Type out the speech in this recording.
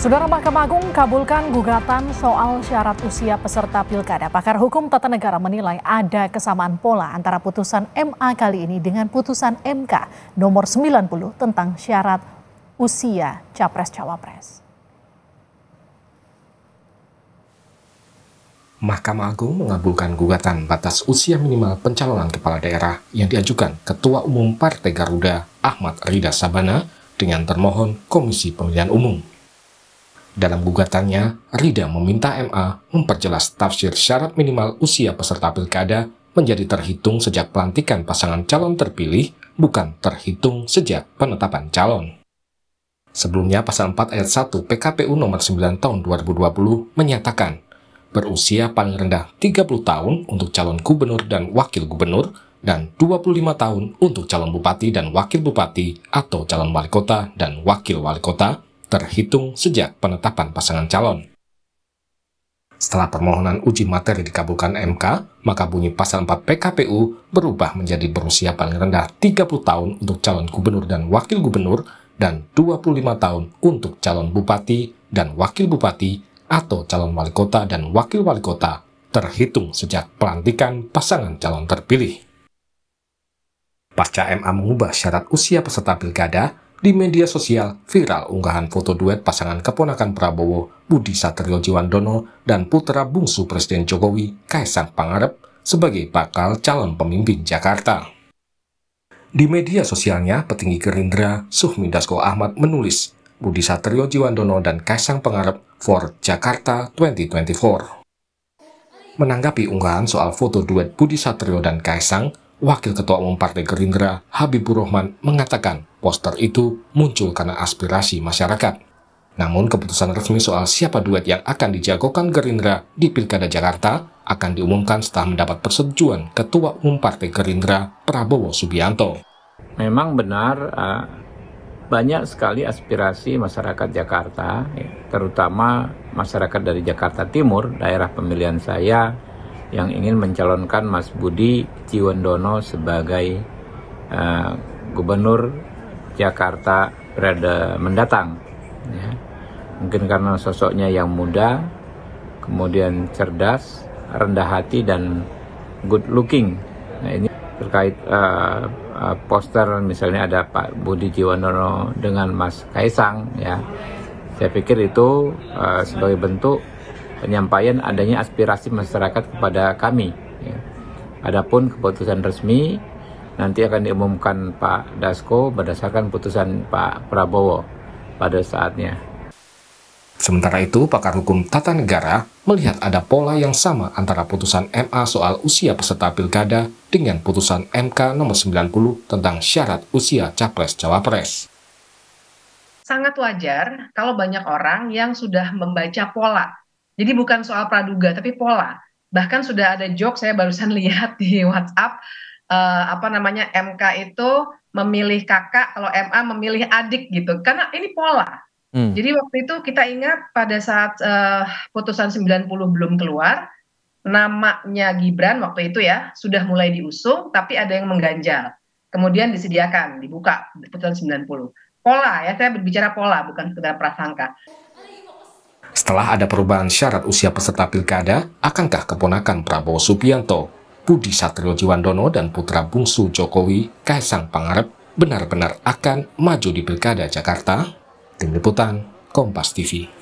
Saudara Mahkamah Agung kabulkan gugatan soal syarat usia peserta pilkada. Pakar hukum tata negara menilai ada kesamaan pola antara putusan MA kali ini dengan putusan MK nomor 90 tentang syarat usia capres-cawapres. Mahkamah Agung mengabulkan gugatan batas usia minimal pencalonan kepala daerah yang diajukan Ketua Umum Partai Garuda Ahmad Rida Sabana dengan termohon Komisi Pemilihan Umum. Dalam gugatannya, Rida meminta MA memperjelas tafsir syarat minimal usia peserta pilkada menjadi terhitung sejak pelantikan pasangan calon terpilih, bukan terhitung sejak penetapan calon. Sebelumnya pasal 4 ayat 1 PKPU nomor 9 tahun 2020 menyatakan berusia paling rendah 30 tahun untuk calon gubernur dan wakil gubernur dan 25 tahun untuk calon bupati dan wakil bupati atau calon wali kota dan wakil wali kota terhitung sejak penetapan pasangan calon. Setelah permohonan uji materi dikabulkan MK, maka bunyi pasal 4 PKPU berubah menjadi berusia paling rendah 30 tahun untuk calon gubernur dan wakil gubernur dan 25 tahun untuk calon bupati dan wakil bupati atau calon wali kota dan wakil wali kota terhitung sejak pelantikan pasangan calon terpilih. Pasca MA mengubah syarat usia peserta pilkada, di media sosial, viral unggahan foto duet pasangan keponakan Prabowo, Budi Satrio Jiwandono, dan putra bungsu Presiden Jokowi, Kaisang Pangarep, sebagai bakal calon pemimpin Jakarta. Di media sosialnya, petinggi Gerindra, Suhmi Dasko Ahmad menulis, Budi Satrio Jiwandono dan Kaisang Pangarep for Jakarta 2024. Menanggapi unggahan soal foto duet Budi Satrio dan Kaisang, Wakil Ketua Umum Partai Gerindra Habibur Rahman mengatakan poster itu muncul karena aspirasi masyarakat. Namun keputusan resmi soal siapa duet yang akan dijagokan Gerindra di Pilkada Jakarta akan diumumkan setelah mendapat persetujuan Ketua Umum Partai Gerindra Prabowo Subianto. Memang benar eh, banyak sekali aspirasi masyarakat Jakarta, ya, terutama masyarakat dari Jakarta Timur, daerah pemilihan saya, yang ingin mencalonkan Mas Budi Ciwandono sebagai uh, gubernur Jakarta periode mendatang. Ya. Mungkin karena sosoknya yang muda, kemudian cerdas, rendah hati dan good looking. Nah ini terkait uh, uh, poster misalnya ada Pak Budi Ciwandono dengan Mas Kaisang ya. Saya pikir itu uh, sebagai bentuk penyampaian adanya aspirasi masyarakat kepada kami. Ya. Adapun keputusan resmi nanti akan diumumkan Pak Dasko berdasarkan putusan Pak Prabowo pada saatnya. Sementara itu, pakar hukum tata negara melihat ada pola yang sama antara putusan MA soal usia peserta pilkada dengan putusan MK nomor 90 tentang syarat usia capres-cawapres sangat wajar kalau banyak orang yang sudah membaca pola jadi bukan soal praduga tapi pola. Bahkan sudah ada joke saya barusan lihat di WhatsApp uh, apa namanya MK itu memilih kakak kalau MA memilih adik gitu. Karena ini pola. Hmm. Jadi waktu itu kita ingat pada saat uh, putusan 90 belum keluar namanya Gibran waktu itu ya sudah mulai diusung tapi ada yang mengganjal. Kemudian disediakan, dibuka putusan 90 pola ya saya berbicara pola bukan sekedar prasangka setelah ada perubahan syarat usia peserta pilkada, akankah keponakan Prabowo Subianto, Budi Satrio Jiwandono dan putra bungsu Jokowi, Kaisang Pangarep, benar-benar akan maju di pilkada Jakarta? Tim Liputan, Kompas TV.